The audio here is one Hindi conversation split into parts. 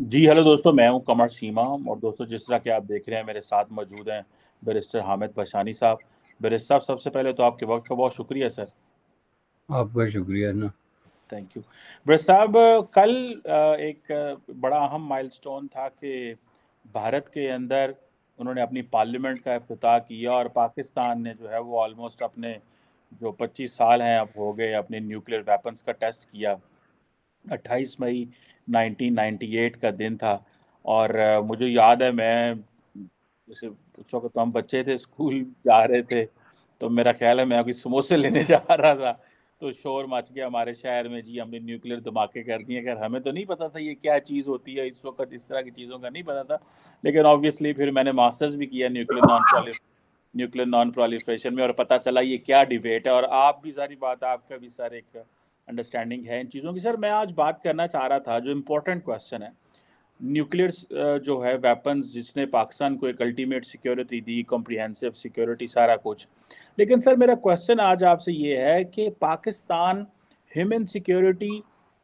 जी हेलो दोस्तों मैं हूं कमर सीमा और दोस्तों जिस तरह के आप देख रहे हैं मेरे साथ मौजूद हैं बैरिस्टर हामिद भशानी साहब बैरिस्टर साहब सबसे पहले तो आपके वक्त का बहुत शुक्रिया सर आपका शुक्रिया ना थैंक यू बैरिस्टर साहब कल एक बड़ा अहम माइलस्टोन था कि भारत के अंदर उन्होंने अपनी पार्लियामेंट का अफ्ताह किया और पाकिस्तान ने जो है वो ऑलमोस्ट अपने जो पच्चीस साल हैं अब हो गए अपने न्यूक्लियर वेपन्स का टेस्ट किया 28 मई 1998 का दिन था और मुझे याद है मैं जैसे उस वक्त तो हम बच्चे थे स्कूल जा रहे थे तो मेरा ख्याल है मैं अभी समोसे लेने जा रहा था तो शोर मच गया हमारे शहर में जी हमने न्यूक्लियर धमाके कर दिए खैर हमें तो नहीं पता था ये क्या चीज़ होती है इस वक्त इस तरह की चीज़ों का नहीं पता था लेकिन ऑब्वियसली फिर मैंने मास्टर्स भी किया न्यूक्लियर नॉन पॉलिफ न्यूक्लियर नॉन प्रोलिफ्रेशन में और पता चला ये क्या डिबेट है और आप भी सारी बात आपका भी सर एक अंडरस्टैंडिंग है इन चीज़ों की सर मैं आज बात करना चाह रहा था जो इम्पोर्टेंट क्वेश्चन है न्यूक्लियर जो है वेपन्स जिसने पाकिस्तान को एक अल्टीमेट सिक्योरिटी दी कॉम्प्रीहेंसिव सिक्योरिटी सारा कुछ लेकिन सर मेरा क्वेश्चन आज आपसे ये है कि Pakistan human security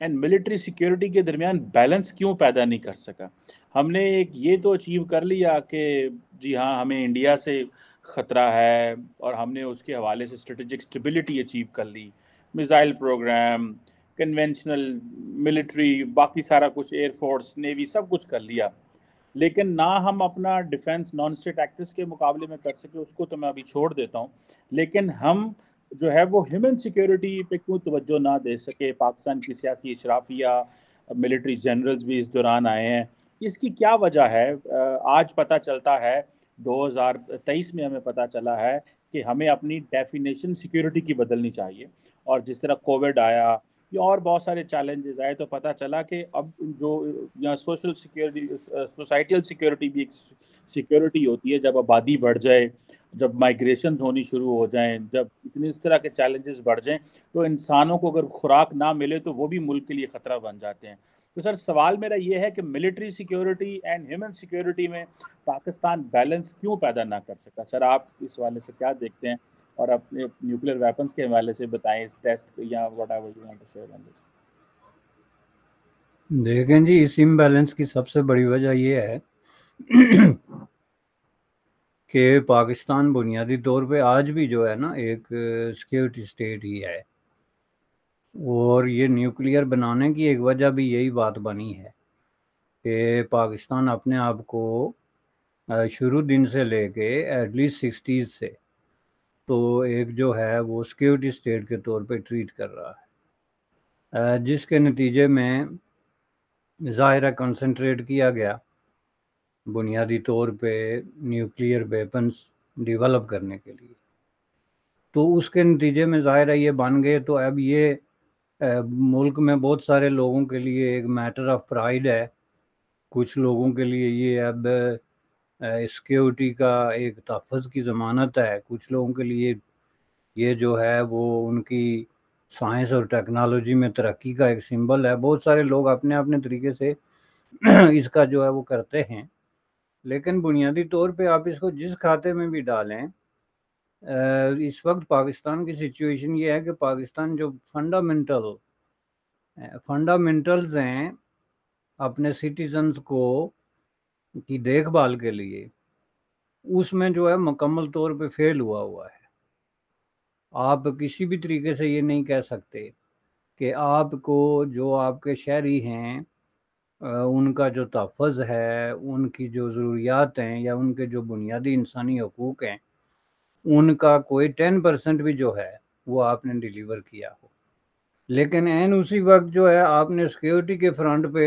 and military security के दरमियान बैलेंस क्यों पैदा नहीं कर सका हमने एक ये तो अचीव कर लिया कि जी हाँ हमें इंडिया से ख़तरा है और हमने उसके हवाले से स्ट्रेटजिक स्टेबिलिटी अचीव कर ली मिज़ाइल प्रोग्राम कन्वेंशनल मिलिट्री बाकी सारा कुछ एयरफोर्स नेवी सब कुछ कर लिया लेकिन ना हम अपना डिफेंस नॉन स्टेट एक्टर्स के मुकाबले में कर सके उसको तो मैं अभी छोड़ देता हूँ लेकिन हम जो है वो ह्यूमन सिक्योरिटी पे क्यों तोज्जो ना दे सके पाकिस्तान की सियासी इशराफिया मिलिट्री जनरल्स भी इस दौरान आए हैं इसकी क्या वजह है आज पता चलता है 2023 में हमें पता चला है कि हमें अपनी डेफिनेशन सिक्योरिटी की बदलनी चाहिए और जिस तरह कोविड आया या और बहुत सारे चैलेंजेस आए तो पता चला कि अब जो यहाँ सोशल सिक्योरिटी सोसाइटियल सिक्योरिटी भी एक सिक्योरिटी होती है जब आबादी बढ़ जाए जब माइग्रेशन होनी शुरू हो जाएं जब इतने इस तरह के चैलेंजेस बढ़ जाएं तो इंसानों को अगर खुराक ना मिले तो वो भी मुल्क के लिए ख़तरा बन जाते हैं तो सर सवाल मेरा ये है कि military security and human security में पाकिस्तान बैलेंस क्यों पैदा ना कर सका सर आप इस वाले से क्या देखते हैं और अपने न्यूक्लियर वेपन्स के हवाले से बताएं इस टेस्ट या what I would want to share on this देखें जी इस इम्बैलेंस की सबसे बड़ी वजह यह है कि पाकिस्तान बुनियादी तौर पे आज भी जो है ना एक सिक्योरिटी स्टेट ही है और ये न्यूक्लियर बनाने की एक वजह भी यही बात बनी है कि पाकिस्तान अपने आप को शुरू दिन से लेके एटलीस्ट सिक्सटीज़ से तो एक जो है वो सिक्योरिटी स्टेट के तौर पे ट्रीट कर रहा है जिसके नतीजे में ज़ाहिर कंसनट्रेट किया गया बुनियादी तौर पे न्यूक्लियर वेपन्स डेवलप करने के लिए तो उसके नतीजे में ज़ाहिर है ये बन गए तो अब ये मुल्क में बहुत सारे लोगों के लिए एक मैटर ऑफ प्राइड है कुछ लोगों के लिए ये अब सिक्योरिटी का एक तहफ़ की ज़मानत है कुछ लोगों के लिए ये जो है वो उनकी साइंस और टेक्नोलॉजी में तरक्की का एक सिंबल है बहुत सारे लोग अपने अपने तरीके से इसका जो है वो करते हैं लेकिन बुनियादी तौर पे आप इसको जिस खाते में भी डालें इस वक्त पाकिस्तान की सिचुएशन ये है कि पाकिस्तान जो फंडामेंटल फंडामेंटल्स हैं अपने सिटीजन्स को की देखभाल के लिए उसमें जो है मुकम्मल तौर पे फेल हुआ हुआ है आप किसी भी तरीके से ये नहीं कह सकते कि आपको जो आपके शहरी हैं उनका जो तहफ़ है उनकी जो ज़रूरियात हैं या उनके जो बुनियादी इंसानी हकूक़ हैं उनका कोई टेन परसेंट भी जो है वो आपने डिलीवर किया हो लेकिन एन उसी वक्त जो है आपने सिक्योरिटी के फ्रंट पे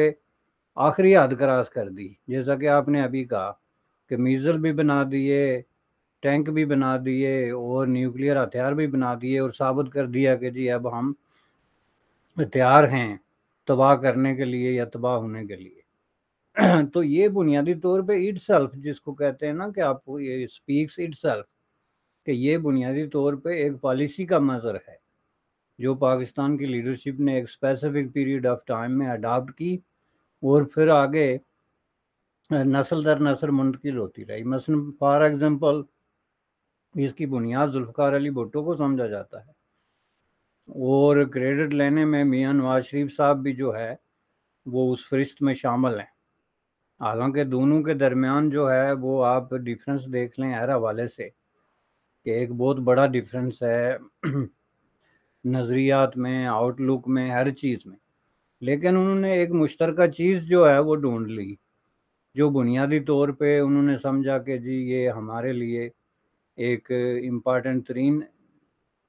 आखिरी हद क्रॉस कर दी जैसा कि आपने अभी कहा कि मीज़ल भी बना दिए टैंक भी बना दिए और न्यूक्लियर हथियार भी बना दिए और साबित कर दिया कि जी अब हम हथियार हैं तबाह करने के लिए या तबाह होने के लिए तो ये बुनियादी तौर पे इट सेल्फ जिसको कहते हैं ना कि आप ये स्पीक्स इट सेल्फ कि ये बुनियादी तौर पे एक पॉलिसी का मज़र है जो पाकिस्तान की लीडरशिप ने एक स्पेसिफिक पीरियड ऑफ टाइम में अडाप्ट की और फिर आगे नस्ल दर नस्ल मुंतकिल होती रही मसलन फॉर एग्जांपल इसकी बुनियाद जुल्फ़ार अली भुट्टो को समझा जाता है और क्रेडिट लेने में मियाँ नवाज शरीफ साहब भी जो है वो उस फहरिस्त में शामिल हैं हालांकि दोनों के दरमियान जो है वो आप डिफरेंस देख लें हर हवाले से कि एक बहुत बड़ा डिफरेंस है नज़रियात में आउटलुक में हर चीज़ में लेकिन उन्होंने एक मुश्तरका चीज़ जो है वो ढूंढ ली जो बुनियादी तौर पे उन्होंने समझा कि जी ये हमारे लिए एक इम्पॉर्टेंट तरीन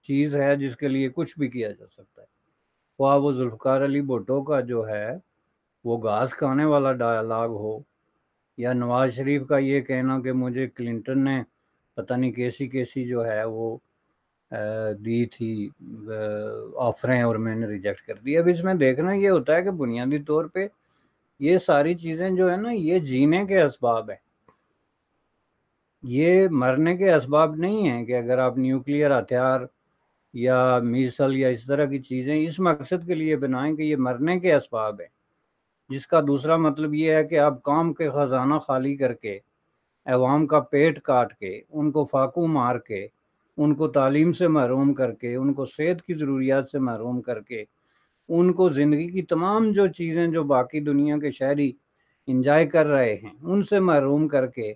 चीज़ है जिसके लिए कुछ भी किया जा सकता है ख्वा वो जुल्फ़ार अली भुटो का जो है वो घास खाने वाला डायलाग हो या नवाज शरीफ का ये कहना कि मुझे क्लिंटन ने पता नहीं कैसी कैसी जो है वो दी थी ऑफरें और मैंने रिजेक्ट कर दी अब इसमें देखना ये होता है कि बुनियादी तौर पे ये सारी चीज़ें जो है ना ये जीने के इसबाब हैं ये मरने के इसबाब नहीं हैं कि अगर आप न्यूक्लियर हथियार या मीसल या इस तरह की चीज़ें इस मकसद के लिए बनाएं कि ये मरने के इसबाब हैं जिसका दूसरा मतलब ये है कि आप काम के ख़जाना खाली करके अवाम का पेट काट के उनको फाकू मार के उनको तालीम से महरूम करके उनको सेहत की ज़रूरियात से महरूम करके उनको ज़िंदगी की तमाम जो चीज़ें जो बाकी दुनिया के शहरी इंजॉय कर रहे हैं उनसे महरूम करके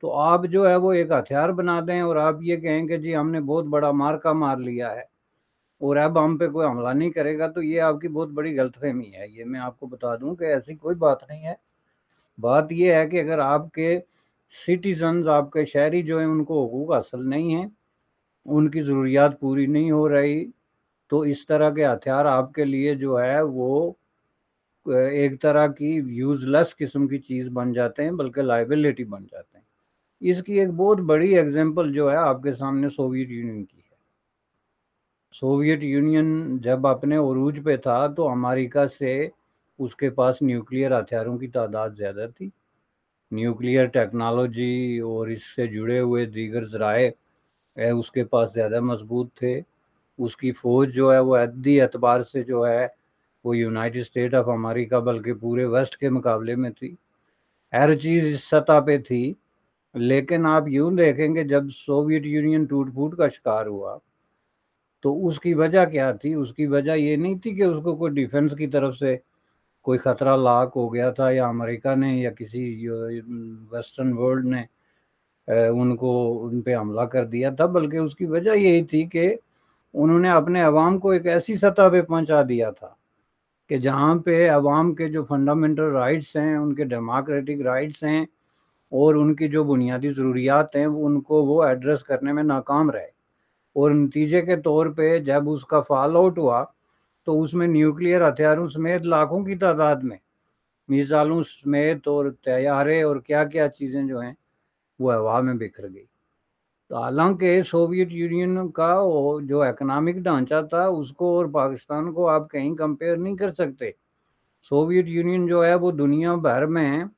तो आप जो है वो एक हथियार बना दें और आप ये कहें कि जी हमने बहुत बड़ा मार्का मार लिया है और अब हम पे कोई हमला नहीं करेगा तो ये आपकी बहुत बड़ी गलतफहमी है ये मैं आपको बता दूं कि ऐसी कोई बात नहीं है बात यह है कि अगर आपके सिटीजन्स आपके शहरी जो हैं उनको हकूक हासिल नहीं हैं उनकी ज़रूरियात पूरी नहीं हो रही तो इस तरह के हथियार आपके लिए जो है वो एक तरह की यूज़लेस किस्म की चीज़ बन जाते हैं बल्कि लाइबिलिटी बन जाते हैं इसकी एक बहुत बड़ी एग्जाम्पल जो है आपके सामने सोवियत यूनियन की है सोवियत यूनियन जब अपने अरूज पे था तो अमेरिका से उसके पास न्यूक्लियर हथियारों की तादाद ज़्यादा थी न्यूक्लियर टेक्नोलॉजी और इससे जुड़े हुए दीगर ज़राए उसके पास ज़्यादा मजबूत थे उसकी फ़ौज जो है वो अद्दी एतबार से जो है वो यूनाइटेड स्टेट ऑफ अमेरिका बल्कि पूरे वेस्ट के मुकाबले में थी हर चीज़ इस सतह पे थी लेकिन आप यूँ देखेंगे जब सोवियत यूनियन टूट फूट का शिकार हुआ तो उसकी वजह क्या थी उसकी वजह ये नहीं थी कि उसको कोई डिफेंस की तरफ से कोई ख़तरा लाक हो गया था या अमेरिका ने या किसी वेस्टर्न वर्ल्ड ने उनको उन पर हमला कर दिया था बल्कि उसकी वजह यही थी कि उन्होंने अपने अवाम को एक ऐसी सतह पे पहुँचा दिया था कि जहाँ पे अवाम के जो फंडामेंटल राइट्स हैं उनके डेमोक्रेटिक राइट्स हैं और उनकी जो बुनियादी ज़रूरियात हैं उनको वो एड्रेस करने में नाकाम रहे और नतीजे के तौर पे जब उसका फॉल आउट हुआ तो उसमें न्यूक्लियर हथियारों समेत लाखों की तादाद में मिसालों समेत और तैयारे और क्या क्या चीज़ें जो हैं वो हवा में बिखर गई तो हालांकि सोवियत यूनियन का वो जो इकोनॉमिक ढांचा था उसको और पाकिस्तान को आप कहीं कंपेयर नहीं कर सकते सोवियत यूनियन जो है वो दुनिया भर में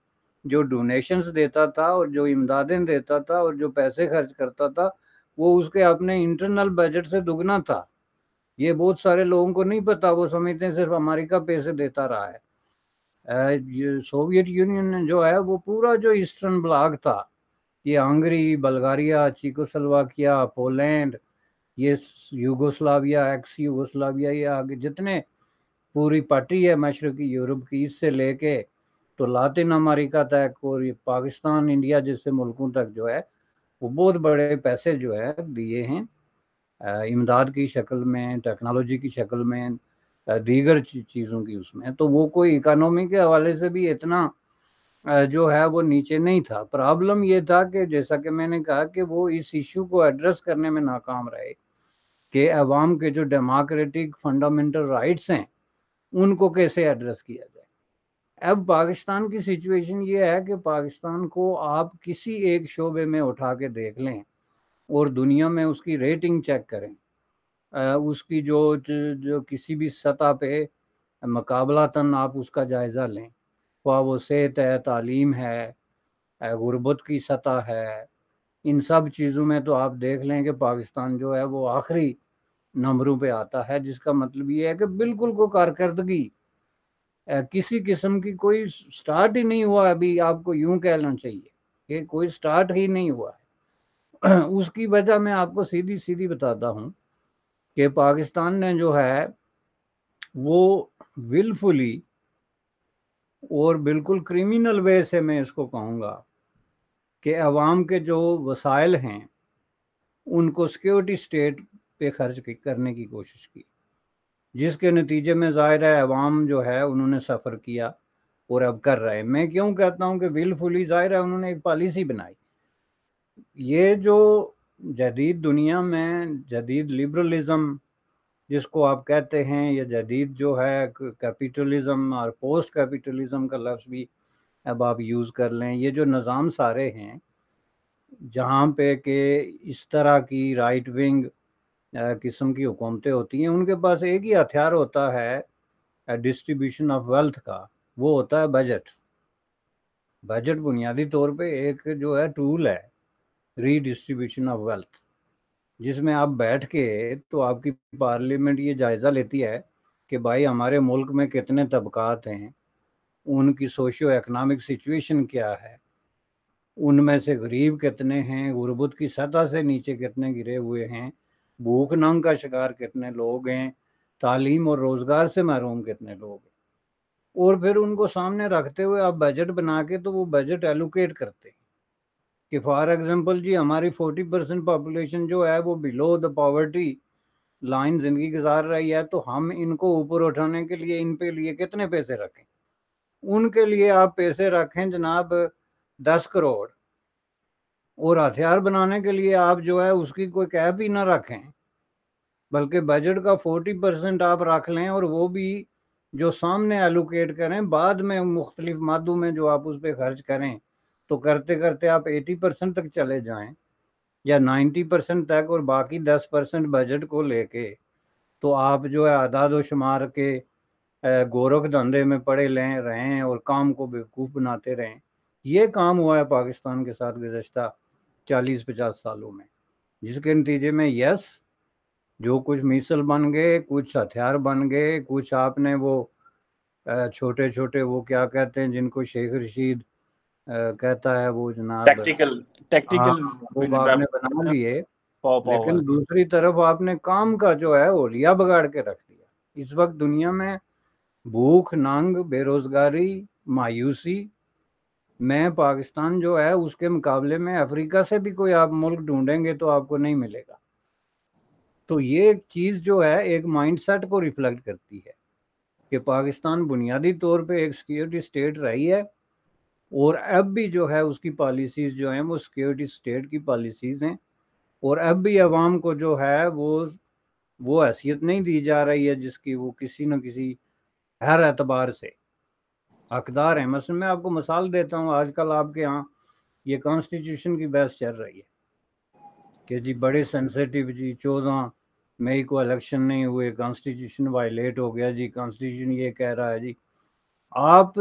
जो डोनेशंस देता था और जो इमदादें देता था और जो पैसे खर्च करता था वो उसके अपने इंटरनल बजट से दुगना था ये बहुत सारे लोगों को नहीं पता वो समझते हैं सिर्फ अमेरिका पैसे देता रहा है सोवियत यूनियन जो है वो पूरा जो ईस्टर्न ब्लॉक था ये हंगरी बल्गारिया चीकोसलवाकिया पोलैंड ये यूगोस्लाविया एक्स यूगोस्लाविया ये आगे जितने पूरी पट्टी है मशरकी यूरोप की इससे लेके तो लातिन अमेरिका तक और ये पाकिस्तान इंडिया जैसे मुल्कों तक जो है वो बहुत बड़े पैसे जो है दिए हैं इमदाद की शक्ल में टेक्नोलॉजी की शक्ल में दीगर चीज़ों की उसमें तो वो कोई इकानोमी के हवाले से भी इतना जो है वो नीचे नहीं था प्रॉब्लम ये था कि जैसा कि मैंने कहा कि वो इस इशू को एड्रेस करने में नाकाम रहे कि अवाम के जो डेमोक्रेटिक फंडामेंटल राइट्स हैं उनको कैसे एड्रेस किया जाए अब पाकिस्तान की सिचुएशन ये है कि पाकिस्तान को आप किसी एक शोबे में उठा के देख लें और दुनिया में उसकी रेटिंग चेक करें उसकी जो जो किसी भी सतह पे मुकाबला तन आप उसका जायज़ा लें ख्वा वो सेहत है तालीम है गुरबत की सतह है इन सब चीज़ों में तो आप देख लें कि पाकिस्तान जो है वो आखिरी नंबरों पे आता है जिसका मतलब ये है कि बिल्कुल को कारकर्दगी किसी किस्म की कोई स्टार्ट ही नहीं हुआ अभी आपको यूं कहना चाहिए कि कोई स्टार्ट ही नहीं हुआ है उसकी वजह मैं आपको सीधी सीधी बताता हूँ कि पाकिस्तान ने जो है वो विलफुली और बिल्कुल क्रिमिनल वे से मैं इसको कहूँगा कि अवाम के जो वसाइल हैं उनको सिक्योरिटी स्टेट पे खर्च करने की कोशिश की जिसके नतीजे में ज़ाहिर है अवाम जो है उन्होंने सफ़र किया और अब कर रहे हैं मैं क्यों कहता हूँ कि विलफुली ज़ाहिर है उन्होंने एक पॉलिसी बनाई ये जो जदीद दुनिया में जदीद लिबरलिज़म जिसको आप कहते हैं या जदीद जो है कैपिटलिज़म और पोस्ट कैपिटलिज़म का लफ्ज़ भी अब आप यूज़ कर लें ये जो निज़ाम सारे हैं जहाँ पे के इस तरह की राइट विंग किस्म की हुकूमतें होती हैं उनके पास एक ही हथियार होता है डिस्ट्रीब्यूशन ऑफ वेल्थ का वो होता है बजट बजट बुनियादी तौर पे एक जो है टूल है रीडिस्ट्रीब्यूशन ऑफ वेल्थ जिसमें आप बैठ के तो आपकी पार्लियामेंट ये जायज़ा लेती है कि भाई हमारे मुल्क में कितने तबकात हैं उनकी सोशो इकनॉमिक सिचुएशन क्या है उनमें से गरीब कितने हैं गुरबत की सतह से नीचे कितने गिरे हुए हैं भूख नंग का शिकार कितने लोग हैं तालीम और रोज़गार से महरूम कितने लोग हैं और फिर उनको सामने रखते हुए आप बजट बना के तो वो बजट एलोकेट करते कि फॉर एग्जांपल जी हमारी 40 परसेंट पॉपुलेशन जो है वो बिलो द पॉवर्टी लाइन जिंदगी गुजार रही है तो हम इनको ऊपर उठाने के लिए इन पे लिए कितने पैसे रखें उनके लिए आप पैसे रखें जनाब दस करोड़ और हथियार बनाने के लिए आप जो है उसकी कोई कैप ही ना रखें बल्कि बजट का फोर्टी परसेंट आप रख लें और वो भी जो सामने एलोकेट करें बाद में मुख्तलिफ मादों में जो आप उस पर खर्च करें तो करते करते आप 80 परसेंट तक चले जाएं या 90 परसेंट तक और बाकी 10 परसेंट बजट को लेके तो आप जो है आदाद व शुमार के गोरख धंधे में पड़े लें रहें और काम को बेवकूफ़ बनाते रहें ये काम हुआ है पाकिस्तान के साथ गुजशत चालीस पचास सालों में जिसके नतीजे में यस जो कुछ मिसल बन गए कुछ हथियार बन गए कुछ आपने वो छोटे छोटे वो क्या कहते हैं जिनको शेख रशीद कहता है वो जनाब टेक्टिकल टेक्टिकल हाँ, आपने बना लिए लेकिन दूसरी तरफ आपने काम का जो है वो रिया बगाड़ के रख दिया इस वक्त दुनिया में भूख नंग बेरोजगारी मायूसी में पाकिस्तान जो है उसके मुकाबले में अफ्रीका से भी कोई आप मुल्क ढूंढेंगे तो आपको नहीं मिलेगा तो ये एक चीज़ जो है एक माइंडसेट को रिफ्लेक्ट करती है कि पाकिस्तान बुनियादी तौर पे एक सिक्योरिटी स्टेट रही है और अब भी जो है उसकी पॉलिसीज़ जो हैं वो सिक्योरिटी स्टेट की पॉलिसीज़ हैं और अब भी आवाम को जो है वो वो हैसियत नहीं दी जा रही है जिसकी वो किसी न किसी हर एतबार से हकदार हैं मसल मैं आपको मिसाल देता हूँ आजकल आपके यहाँ ये कॉन्स्टिट्यूशन की बहस चल रही है कि जी बड़े सेंसेटिव जी चौदह मई को इलेक्शन नहीं हुए कॉन्स्टिट्यूशन वायलेट हो गया जी कॉन्स्टिट्यूशन ये कह रहा है जी आप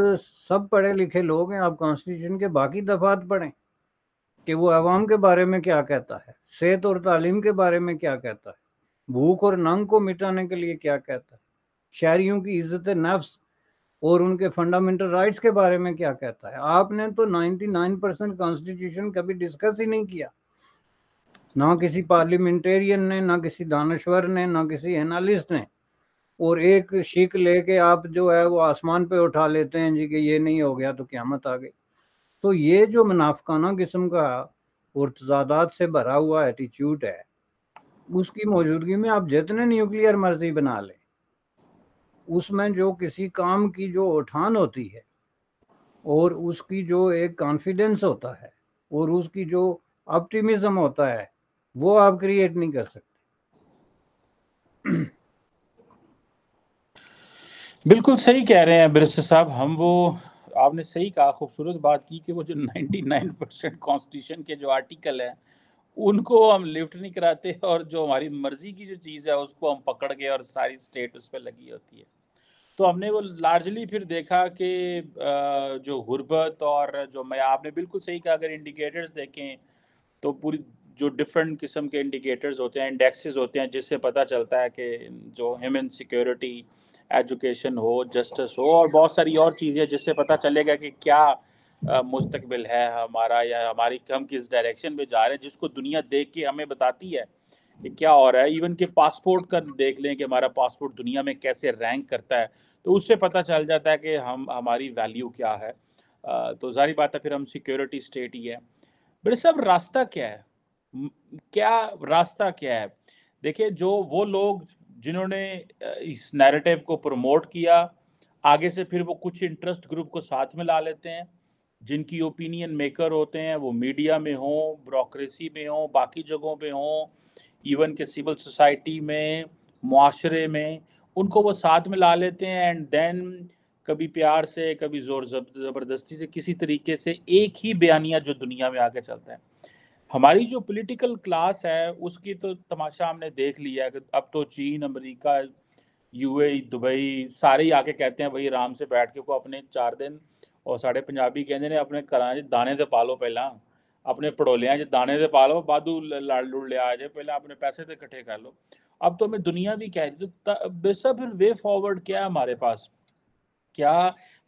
सब पढ़े लिखे लोग हैं आप कॉन्स्टिट्यूशन के बाकी दफात पढ़ें कि वो आवाम के बारे में क्या कहता है सेहत और तालीम के बारे में क्या कहता है भूख और नंग को मिटाने के लिए क्या कहता है शहरीों की इज्जत नफ्स और उनके फंडामेंटल राइट्स के बारे में क्या कहता है आपने तो 99 परसेंट कॉन्स्टिट्यूशन कभी डिस्कस ही नहीं किया ना किसी पार्लियामेंटेरियन ने ना किसी दानश्वर ने ना किसी एनालिस्ट ने और एक शिक लेके आप जो है वो आसमान पे उठा लेते हैं जी कि ये नहीं हो गया तो क्यामत आ गई तो ये जो मुनाफकाना किस्म का और तजादात से भरा हुआ एटीट्यूड है उसकी मौजूदगी में आप जितने न्यूक्लियर मर्जी बना लें उसमें जो किसी काम की जो उठान होती है और उसकी जो एक कॉन्फिडेंस होता है और उसकी जो ऑप्टिमिज्म होता है वो आप क्रिएट नहीं कर सकते बिल्कुल सही कह रहे हैं बिरसे साहब हम वो आपने सही कहा खूबसूरत बात की कि वो जो 99 परसेंट कॉन्स्टिट्यूशन के जो आर्टिकल हैं उनको हम लिफ्ट नहीं कराते और जो हमारी मर्जी की जो चीज़ है उसको हम पकड़ के और सारी स्टेट उस पर लगी होती है तो हमने वो लार्जली फिर देखा कि जो गुर्बत और जो मैं आपने बिल्कुल सही कहा अगर इंडिकेटर्स देखें तो पूरी जो डिफरेंट किस्म के इंडिकेटर्स होते हैं इंडेक्सेस होते हैं जिससे पता चलता है कि जो ह्यूमन सिक्योरिटी एजुकेशन हो जस्टिस हो और बहुत सारी और चीज़ें जिससे पता चलेगा कि क्या मुस्तबिल है हमारा या हमारी हम किस डायरेक्शन में जा रहे हैं जिसको दुनिया देख के हमें बताती है कि क्या हो रहा है इवन कि पासपोर्ट का देख लें कि हमारा पासपोर्ट दुनिया में कैसे रैंक करता है तो उससे पता चल जाता है कि हम हमारी वैल्यू क्या है तो जारी बात है फिर हम सिक्योरिटी स्टेट ही है बड़े साहब रास्ता क्या है क्या रास्ता क्या है देखिए जो वो लोग जिन्होंने इस नैरेटिव को प्रमोट किया आगे से फिर वो कुछ इंटरेस्ट ग्रुप को साथ में ला लेते हैं जिनकी ओपिनियन मेकर होते हैं वो मीडिया में हों ब्रोक्रेसी में हों बाकी जगहों पे हों इवन के सिविल सोसाइटी में माशरे में उनको वो साथ में ला लेते हैं एंड देन कभी प्यार से कभी ज़ोर ज़बरदस्ती से किसी तरीके से एक ही बयानिया जो दुनिया में आगे चलता है हमारी जो पॉलिटिकल क्लास है उसकी तो तमाशा हमने देख लिया कि अब तो चीन अमेरिका यूएई e, दुबई सारे ही आके कहते हैं भाई आराम से बैठ के को अपने चार दिन और साढ़े पंजाबी कहते ਨੇ अपने घर दाने से पालो पहला अपने पड़ोलियाँ ਆਪਣੇ से 'ਚ ਦਾਣੇ ਤੇ लुड़ ਲਓ आ जाए पहले अपने पैसे तो इकट्ठे कर लो अब तो हमें दुनिया भी कह रही तो बेसा फिर वे फॉरवर्ड क्या है हमारे पास क्या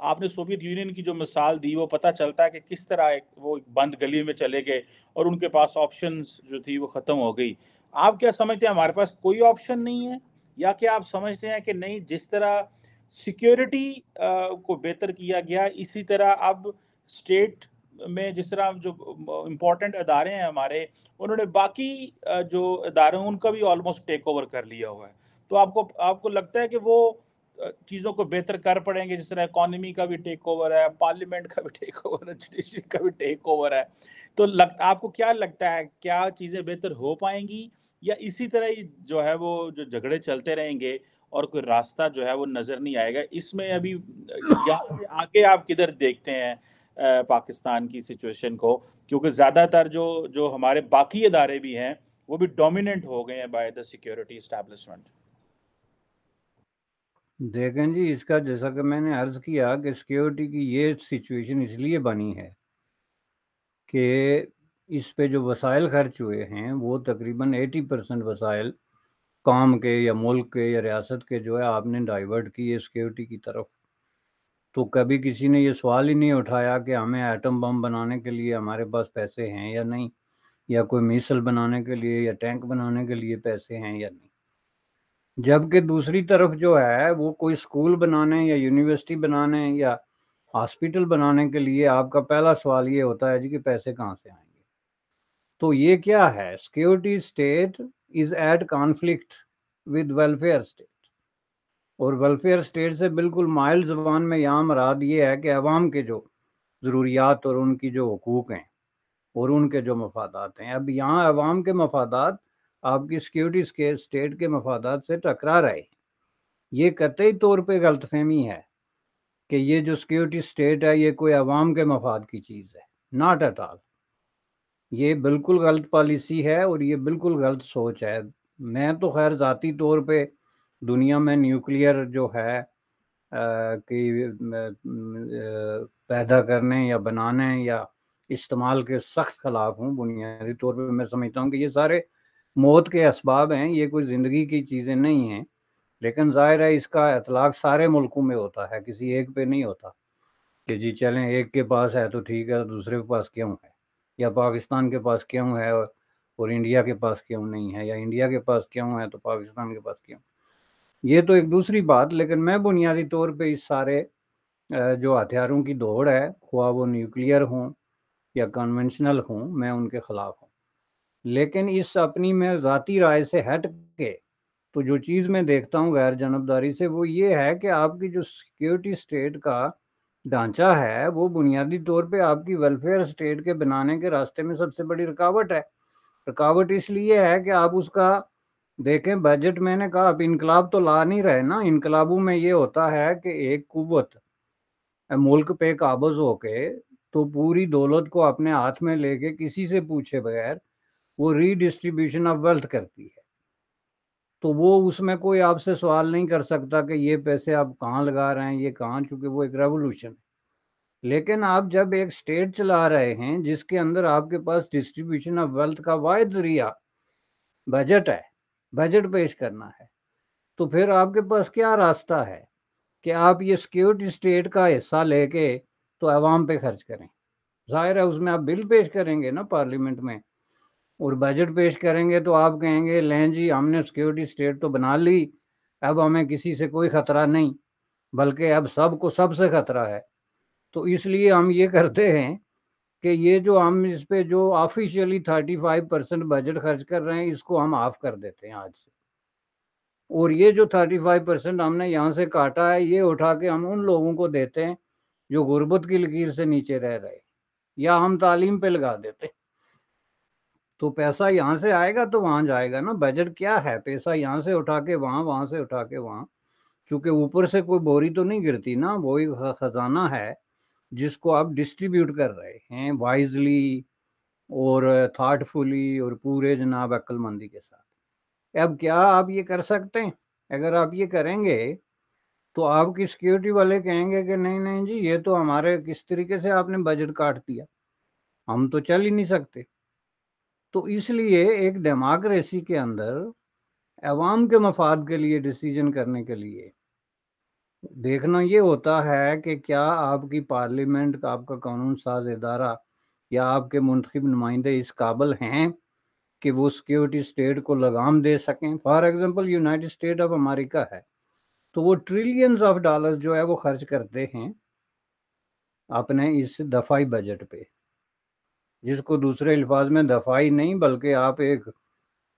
आपने सोवियत यूनियन की जो मिसाल दी वो पता चलता है कि किस तरह एक वो बंद गली में चले गए और उनके पास ऑप्शन जो थी वो ख़त्म हो गई आप क्या समझते हैं हमारे पास कोई ऑप्शन नहीं है या क्या आप समझते हैं कि नहीं जिस तरह सिक्योरिटी को बेहतर किया गया इसी तरह अब स्टेट में जिस तरह जो इम्पोर्टेंट अदारे हैं हमारे उन्होंने बाकी जो अदारे हैं उनका भी ऑलमोस्ट टेक ओवर कर लिया हुआ है तो आपको आपको लगता है कि वो चीज़ों को बेहतर कर पड़ेंगे जिस तरह इकोनॉमी का भी टेक ओवर है पार्लियामेंट का भी टेक ओवर है जुडिशरी का भी टेक ओवर है तो लग आपको क्या लगता है क्या चीज़ें बेहतर हो पाएंगी या इसी तरह ही जो है वो जो झगड़े चलते रहेंगे और कोई रास्ता जो है वो नज़र नहीं आएगा इसमें अभी आगे आप किधर देखते हैं पाकिस्तान की सिचुएशन को क्योंकि ज़्यादातर जो जो हमारे बाकी अदारे भी हैं वो भी डोमिनेंट हो गए हैं बाय द सिक्योरिटी इस्टेब्लिशमेंट देखें जी, इसका जैसा कि मैंने अर्ज़ किया कि सिक्योरिटी की ये सिचुएशन इसलिए बनी है कि इस पे जो वसाइल खर्च हुए हैं, वो तकरीबन 80% वसाइल काम के या मुल्क के या रियासत के जो है आपने डाइवर्ट किए सिक्योरिटी की तरफ। तो कभी किसी ने ये सवाल ही नहीं उठाया कि हमें एटम बम बनाने के लिए हमारे पास पैसे हैं या नहीं? या कोई मिसल बनाने के लिए या टैंक बनाने के लिए पैसे हैं या नहीं? जबकि दूसरी तरफ जो है वो कोई स्कूल बनाने या यूनिवर्सिटी बनाने या हॉस्पिटल बनाने के लिए आपका पहला सवाल ये होता है जी कि पैसे कहाँ से आएंगे तो ये क्या है security state is at conflict with welfare state और वेलफेयर स्टेट से बिल्कुल माइल जबान में यहाँ मराद ये है कि अवाम के जो ज़रूरियात और उनकी जो हकूक़ हैं और उनके जो मफादात हैं अब यहाँ अवाम के मफादात आपकी सिक्योरिटी के स्टेट के मफादात से टकरा रहे ये कतई तौर पे गलतफहमी है कि ये जो सिक्योरिटी स्टेट है ये कोई आवाम के मफाद की चीज़ है नॉट एट ऑल ये बिल्कुल गलत पॉलिसी है और ये बिल्कुल गलत सोच है मैं तो खैर ज़ाती तौर पे दुनिया में न्यूक्लियर जो है कि पैदा करने या बनाने या इस्तेमाल के सख्त खिलाफ हूँ बुनियादी तौर पे मैं समझता हूँ कि ये सारे मौत के इसबाब हैं ये कोई ज़िंदगी की चीज़ें नहीं हैं लेकिन ज़ाहिर है इसका अतलाक़ सारे मुल्कों में होता है किसी एक पे नहीं होता कि जी चलें एक के पास है तो ठीक है दूसरे के पास क्यों है या पाकिस्तान के पास क्यों है और, और इंडिया के पास क्यों नहीं है या इंडिया के पास क्यों है तो पाकिस्तान के पास क्यों ये तो एक दूसरी बात लेकिन मैं बुनियादी तौर पर इस सारे जो हथियारों की दौड़ है ख्वा वो न्यूक्लियर हों या कन्वेंशनल हों मैं उनके ख़िलाफ़ हूँ लेकिन इस अपनी मैं ज़ाती राय से हट के तो जो चीज़ मैं देखता हूँ गैर जानबदारी से वो ये है कि आपकी जो सिक्योरिटी स्टेट का ढांचा है वो बुनियादी तौर पे आपकी वेलफेयर स्टेट के बनाने के रास्ते में सबसे बड़ी रुकावट है रुकावट इसलिए है कि आप उसका देखें बजट मैंने कहा आप इनकलाब तो ला नहीं रहे ना इनकलाबों में ये होता है कि एक कुत मुल्क पे काबज होके तो पूरी दौलत को अपने हाथ में लेके किसी से पूछे बगैर वो रीडिस्ट्रीब्यूशन ऑफ वेल्थ करती है तो वो उसमें कोई आपसे सवाल नहीं कर सकता कि ये पैसे आप कहाँ लगा रहे हैं ये कहाँ चूँकि वो एक रेवोल्यूशन है लेकिन आप जब एक स्टेट चला रहे हैं जिसके अंदर आपके पास डिस्ट्रीब्यूशन ऑफ वेल्थ का वाद रिया बजट है बजट पेश करना है तो फिर आपके पास क्या रास्ता है कि आप ये सिक्योरिटी स्टेट का हिस्सा लेके तो आवाम पे खर्च करें जाहिर है उसमें आप बिल पेश करेंगे ना पार्लियामेंट में और बजट पेश करेंगे तो आप कहेंगे लें जी हमने सिक्योरिटी स्टेट तो बना ली अब हमें किसी से कोई ख़तरा नहीं बल्कि अब सबको सबसे ख़तरा है तो इसलिए हम ये करते हैं कि ये जो हम इस पे जो officially thirty five percent budget खर्च कर रहे हैं इसको हम ऑफ कर देते हैं आज से और ये जो थर्टी फाइव परसेंट हमने यहाँ से काटा है ये उठा के हम उन लोगों को देते हैं जो गुर्बत की लकीर से नीचे रह रहे या हम तालीम पे लगा देते हैं तो पैसा यहाँ से आएगा तो वहाँ जाएगा ना बजट क्या है पैसा यहाँ से उठा के वहाँ वहाँ से उठा के वहाँ चूँकि ऊपर से कोई बोरी तो नहीं गिरती ना वही खजाना है जिसको आप डिस्ट्रीब्यूट कर रहे हैं वाइजली और थाटफुली और पूरे जनाब अक्लमंदी के साथ अब क्या आप ये कर सकते हैं अगर आप ये करेंगे तो आपकी सिक्योरिटी वाले कहेंगे कि नहीं नहीं जी ये तो हमारे किस तरीके से आपने बजट काट दिया हम तो चल ही नहीं सकते तो इसलिए एक डेमोक्रेसी के अंदर अवाम के मफाद के लिए डिसीजन करने के लिए देखना ये होता है कि क्या आपकी पार्लियामेंट का आपका कानून साज इदारा या आपके मुंतब नुमाइंदे इस काबिल हैं कि वो सिक्योरिटी स्टेट को लगाम दे सकें for example United State of America है तो वो ट्रिलियंस ऑफ डॉलर्स जो है वो खर्च करते हैं अपने इस दफाई बजट पे जिसको दूसरे अल्फाज में दफाई नहीं बल्कि आप एक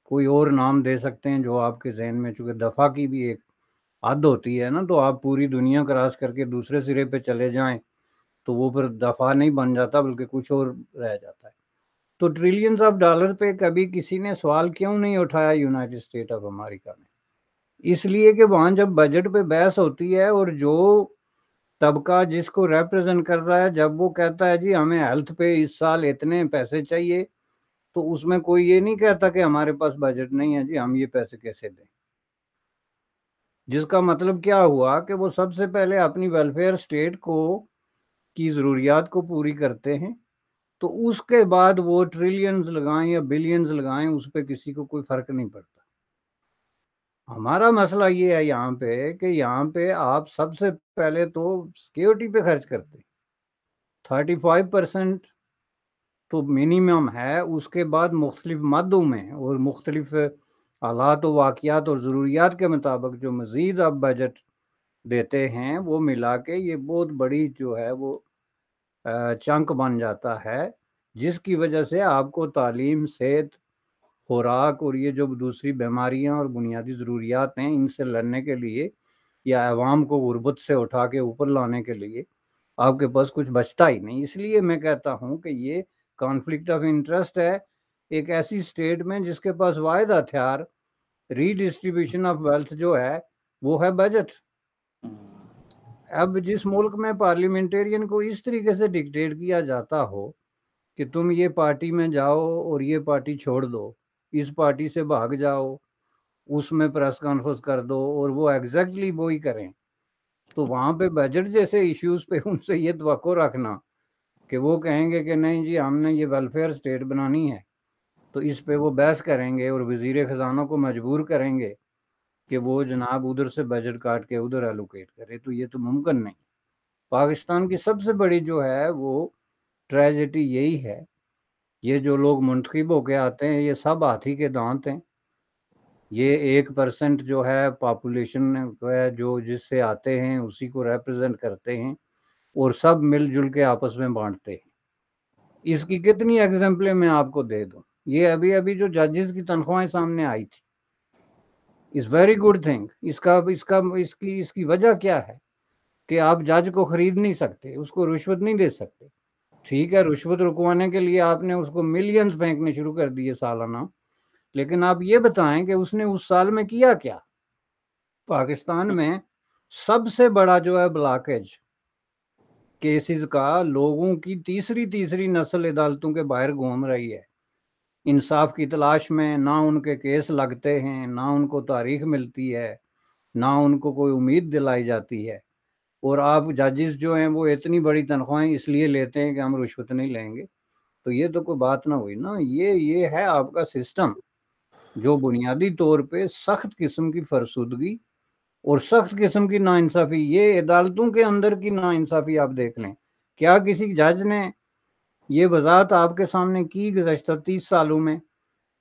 कोई और नाम दे सकते हैं जो आपके जहन में चूँकि दफ़ा की भी एक हद होती है ना तो आप पूरी दुनिया क्रॉस करके दूसरे सिरे पे चले जाएं तो वो फिर दफ़ा नहीं बन जाता बल्कि कुछ और रह जाता है तो ट्रिलियंस ऑफ डॉलर पे कभी किसी ने सवाल क्यों नहीं उठाया यूनाइटेड स्टेट ऑफ अमेरिका ने इसलिए कि वहाँ जब बजट पे बहस होती है और जो तबका जिसको रिप्रेजेंट कर रहा है जब वो कहता है जी हमें हेल्थ पे इस साल इतने पैसे चाहिए तो उसमें कोई ये नहीं कहता कि हमारे पास बजट नहीं है जी हम ये पैसे कैसे दें जिसका मतलब क्या हुआ कि वो सबसे पहले अपनी वेलफेयर स्टेट को की ज़रूरियात को पूरी करते हैं तो उसके बाद वो ट्रिलियंस लगाएं या बिलियंस लगाएं उस पर किसी को कोई फ़र्क नहीं पड़ता हमारा मसला ये है यहाँ पे कि यहाँ पे आप सबसे पहले तो सिक्योरिटी पे खर्च करते थर्टी फाइव परसेंट तो मिनिमम है उसके बाद मुख्तलिफ मदों में और मुख्तलिफ हालात व वाकियात और ज़रूरियात के मुताबिक जो मज़ीद आप बजट देते हैं वो मिला के ये बहुत बड़ी जो है वो चंक बन जाता है जिसकी वजह से आपको तालीम सेहत खुराक और ये जो दूसरी बीमारियां और बुनियादी ज़रूरियात हैं इनसे लड़ने के लिए या आवाम को गुरबत से उठा के ऊपर लाने के लिए आपके पास कुछ बचता ही नहीं इसलिए मैं कहता हूँ कि ये कॉन्फ्लिक्ट ऑफ इंटरेस्ट है एक ऐसी स्टेट में जिसके पास वायद हथियार रीडिस्ट्रीब्यूशन ऑफ वेल्थ जो है वो है बजट अब जिस मुल्क में पार्लियामेंटेरियन को इस तरीके से डिक्टेट किया जाता हो कि तुम ये पार्टी में जाओ और ये पार्टी छोड़ दो इस पार्टी से भाग जाओ उसमें प्रेस कॉन्फ्रेंस कर दो और वो एग्जैक्टली वो ही करें तो वहाँ पे बजट जैसे इश्यूज पे उनसे ये तो रखना कि वो कहेंगे कि नहीं जी हमने ये वेलफेयर स्टेट बनानी है तो इस पे वो बहस करेंगे और वजीर खजानों को मजबूर करेंगे कि वो जनाब उधर से बजट काट के उधर एलोकेट करे तो ये तो मुमकिन नहीं पाकिस्तान की सबसे बड़ी जो है वो ट्रेजिडी यही है ये जो लोग मुंतखब होके आते हैं ये सब हाथी के दांत हैं ये एक परसेंट जो है पॉपुलेशन है जो जिससे आते हैं उसी को रिप्रेजेंट करते हैं और सब मिलजुल के आपस में बांटते हैं इसकी कितनी एग्जाम्पलें मैं आपको दे दूँ ये अभी अभी जो जजेस की तनख्वाहें सामने आई थी इज वेरी गुड थिंग इसका इसका इसकी इसकी वजह क्या है कि आप जज को खरीद नहीं सकते उसको रिश्वत नहीं दे सकते ठीक है रिश्वत रुकवाने के लिए आपने उसको मिलियंस फेंकने शुरू कर दिए सालाना लेकिन आप ये बताएं कि उसने उस साल में किया क्या पाकिस्तान में सबसे बड़ा जो है ब्लॉकेज केसेस का लोगों की तीसरी तीसरी नस्ल अदालतों के बाहर घूम रही है इंसाफ की तलाश में ना उनके केस लगते हैं ना उनको तारीख मिलती है ना उनको कोई उम्मीद दिलाई जाती है और आप जजेस जो हैं वो इतनी बड़ी तनख्वाहें इसलिए लेते हैं कि हम रिश्वत नहीं लेंगे तो ये तो कोई बात ना हुई ना ये ये है आपका सिस्टम जो बुनियादी तौर पे सख्त किस्म की फरसुदगी और सख्त किस्म की नाइंसाफ़ी ये अदालतों के अंदर की नाइंसाफ़ी आप देख लें क्या किसी जज ने ये वजात आपके सामने की गुजशत तीस सालों में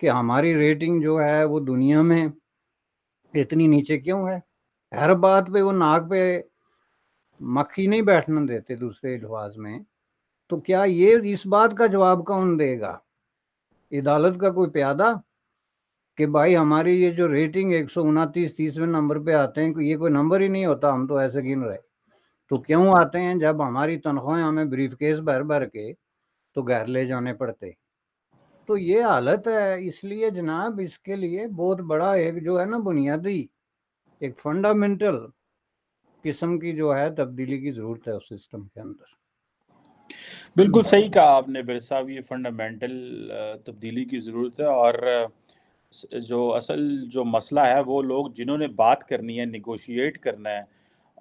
कि हमारी रेटिंग जो है वो दुनिया में इतनी नीचे क्यों है हर बात पे वो नाक पे मक्खी नहीं बैठने देते दूसरे अल्फाज में तो क्या ये इस बात का जवाब कौन देगा अदालत का कोई प्यादा कि भाई हमारी ये जो रेटिंग एक सौ उनतीस तीसवें नंबर पे आते हैं ये कोई नंबर ही नहीं होता हम तो ऐसे गिन रहे तो क्यों आते हैं जब हमारी तनख्वाहें हमें ब्रीफ केस भर भर के तो घर ले जाने पड़ते तो ये हालत है इसलिए जनाब इसके लिए बहुत बड़ा एक जो है ना बुनियादी एक फंडामेंटल किस्म की जो है तब्दीली की ज़रूरत है उस सिस्टम के अंदर बिल्कुल सही कहा आपने बिर साहब ये फंडामेंटल तब्दीली की ज़रूरत है और जो असल जो मसला है वो लोग जिन्होंने बात करनी है निगोशिएट करना है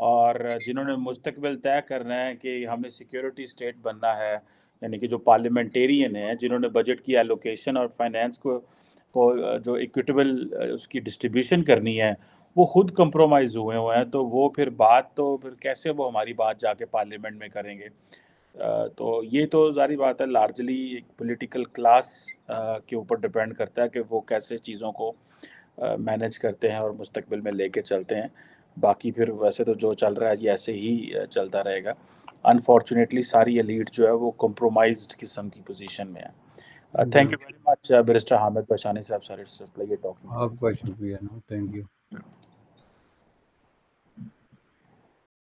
और जिन्होंने मुस्तबिल तय करना है कि हमने सिक्योरिटी स्टेट बनना है यानी कि जो पार्लियामेंटेरियन है जिन्होंने बजट की एलोकेशन और फाइनेंस को को जो इक्विटेबल उसकी डिस्ट्रीब्यूशन करनी है वो खुद कंप्रोमाइज हुए हुए हैं तो वो फिर बात तो फिर कैसे वो हमारी बात जाके पार्लियामेंट में करेंगे तो ये तो जारी बात है लार्जली एक पोलिटिकल क्लास के ऊपर डिपेंड करता है कि वो कैसे चीज़ों को मैनेज करते हैं और मुस्तबिल में लेके चलते हैं बाकी फिर वैसे तो जो चल रहा है ये ऐसे ही चलता रहेगा अनफॉर्चुनेटली सारी एलीट जो है वो कम्प्रोमाइज किस्म की पोजीशन में है Uh, thank hmm. you very much, uh, Barrister Hamid Pashani sir. It's a pleasure talking. Of course, No, thank you.